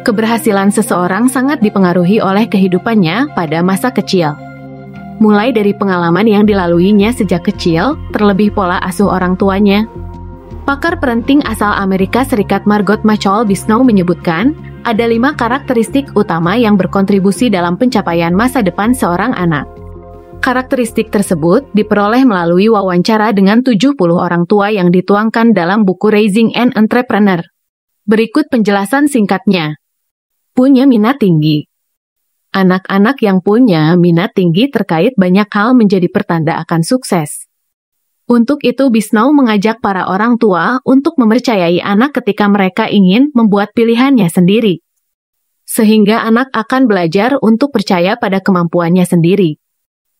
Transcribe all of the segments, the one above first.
Keberhasilan seseorang sangat dipengaruhi oleh kehidupannya pada masa kecil. Mulai dari pengalaman yang dilaluinya sejak kecil, terlebih pola asuh orang tuanya. Pakar perenting asal Amerika Serikat Margot Machol Bisnow menyebutkan, ada lima karakteristik utama yang berkontribusi dalam pencapaian masa depan seorang anak. Karakteristik tersebut diperoleh melalui wawancara dengan 70 orang tua yang dituangkan dalam buku Raising an Entrepreneur. Berikut penjelasan singkatnya punya minat tinggi. Anak-anak yang punya minat tinggi terkait banyak hal menjadi pertanda akan sukses. Untuk itu Bisnau mengajak para orang tua untuk mempercayai anak ketika mereka ingin membuat pilihannya sendiri. Sehingga anak akan belajar untuk percaya pada kemampuannya sendiri.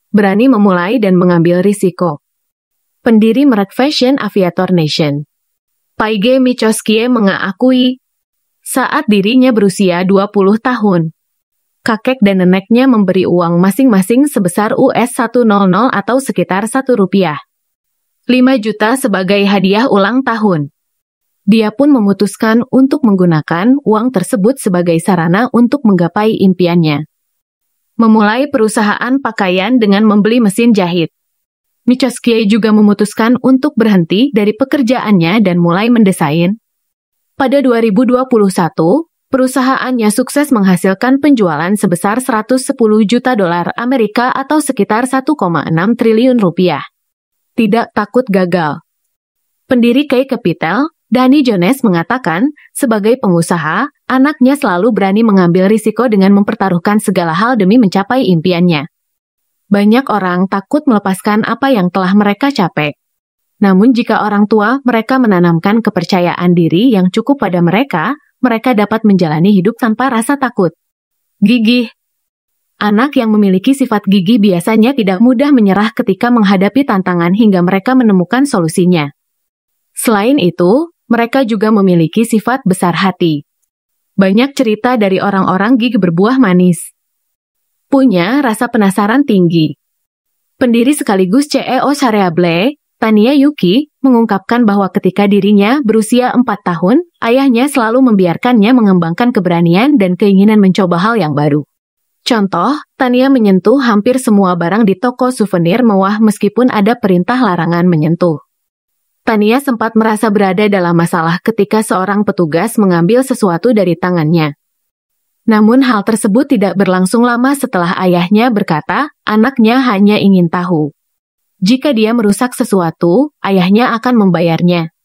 Berani memulai dan mengambil risiko. Pendiri merek fashion Aviator Nation. Paige Michoskie mengakui saat dirinya berusia 20 tahun. Kakek dan neneknya memberi uang masing-masing sebesar US 100 atau sekitar satu rupiah. 5 juta sebagai hadiah ulang tahun. Dia pun memutuskan untuk menggunakan uang tersebut sebagai sarana untuk menggapai impiannya. Memulai perusahaan pakaian dengan membeli mesin jahit. Michoskie juga memutuskan untuk berhenti dari pekerjaannya dan mulai mendesain, pada 2021, perusahaannya sukses menghasilkan penjualan sebesar 110 juta dolar Amerika atau sekitar 1,6 triliun rupiah. Tidak takut gagal. Pendiri Kay Capital, Dani Jones mengatakan, sebagai pengusaha, anaknya selalu berani mengambil risiko dengan mempertaruhkan segala hal demi mencapai impiannya. Banyak orang takut melepaskan apa yang telah mereka capek. Namun jika orang tua mereka menanamkan kepercayaan diri yang cukup pada mereka, mereka dapat menjalani hidup tanpa rasa takut. Gigih Anak yang memiliki sifat gigi biasanya tidak mudah menyerah ketika menghadapi tantangan hingga mereka menemukan solusinya. Selain itu, mereka juga memiliki sifat besar hati. Banyak cerita dari orang-orang gigi berbuah manis. Punya rasa penasaran tinggi. Pendiri sekaligus CEO Sareable, Tania Yuki mengungkapkan bahwa ketika dirinya berusia 4 tahun, ayahnya selalu membiarkannya mengembangkan keberanian dan keinginan mencoba hal yang baru. Contoh, Tania menyentuh hampir semua barang di toko souvenir mewah meskipun ada perintah larangan menyentuh. Tania sempat merasa berada dalam masalah ketika seorang petugas mengambil sesuatu dari tangannya. Namun hal tersebut tidak berlangsung lama setelah ayahnya berkata, anaknya hanya ingin tahu. Jika dia merusak sesuatu, ayahnya akan membayarnya.